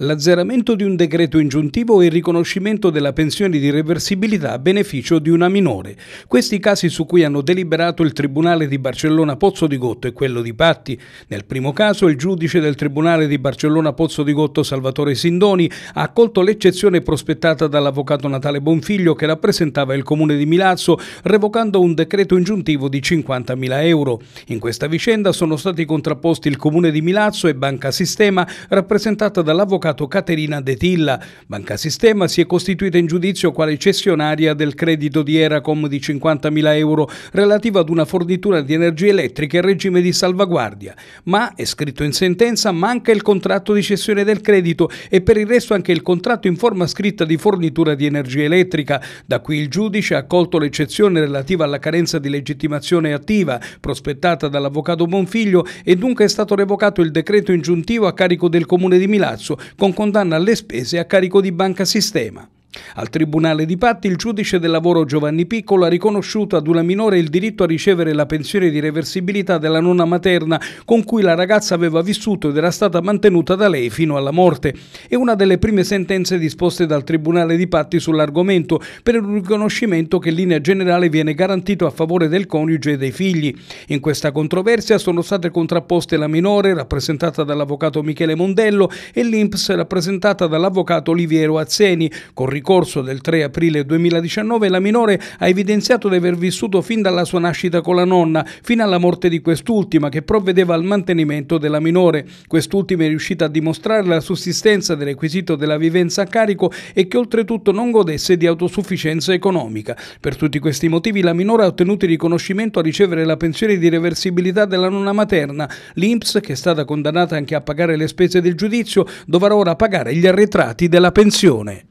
l'azzeramento di un decreto ingiuntivo e il riconoscimento della pensione di reversibilità a beneficio di una minore. Questi casi su cui hanno deliberato il Tribunale di Barcellona Pozzo di Gotto e quello di Patti. Nel primo caso il giudice del Tribunale di Barcellona Pozzo di Gotto Salvatore Sindoni ha accolto l'eccezione prospettata dall'avvocato Natale Bonfiglio che rappresentava il comune di Milazzo revocando un decreto ingiuntivo di 50.000 euro. In questa vicenda sono stati contrapposti il comune di Milazzo e Banca Sistema rappresentata dall'avvocato l'avvocato Caterina De Tilla. Banca Sistema si è costituita in giudizio quale cessionaria del credito di Eracom di 50.000 euro relativa ad una fornitura di energia elettrica in regime di salvaguardia. Ma, è scritto in sentenza, manca il contratto di cessione del credito e per il resto anche il contratto in forma scritta di fornitura di energia elettrica. Da qui il giudice ha accolto l'eccezione relativa alla carenza di legittimazione attiva prospettata dall'avvocato Bonfiglio e dunque è stato revocato il decreto ingiuntivo a carico del comune di Milazzo, con condanna alle spese a carico di Banca Sistema. Al Tribunale di Patti il giudice del lavoro Giovanni Piccolo ha riconosciuto ad una minore il diritto a ricevere la pensione di reversibilità della nonna materna con cui la ragazza aveva vissuto ed era stata mantenuta da lei fino alla morte. È una delle prime sentenze disposte dal Tribunale di Patti sull'argomento per un riconoscimento che in linea generale viene garantito a favore del coniuge e dei figli. In questa controversia sono state contrapposte la minore, rappresentata dall'avvocato Michele Mondello, e l'Imps, rappresentata dall'avvocato Oliviero Azzeni, con ricorso del 3 aprile 2019, la minore ha evidenziato di aver vissuto fin dalla sua nascita con la nonna, fino alla morte di quest'ultima, che provvedeva al mantenimento della minore. Quest'ultima è riuscita a dimostrare la sussistenza del requisito della vivenza a carico e che oltretutto non godesse di autosufficienza economica. Per tutti questi motivi la minore ha ottenuto il riconoscimento a ricevere la pensione di reversibilità della nonna materna. L'INPS, che è stata condannata anche a pagare le spese del giudizio, dovrà ora pagare gli arretrati della pensione.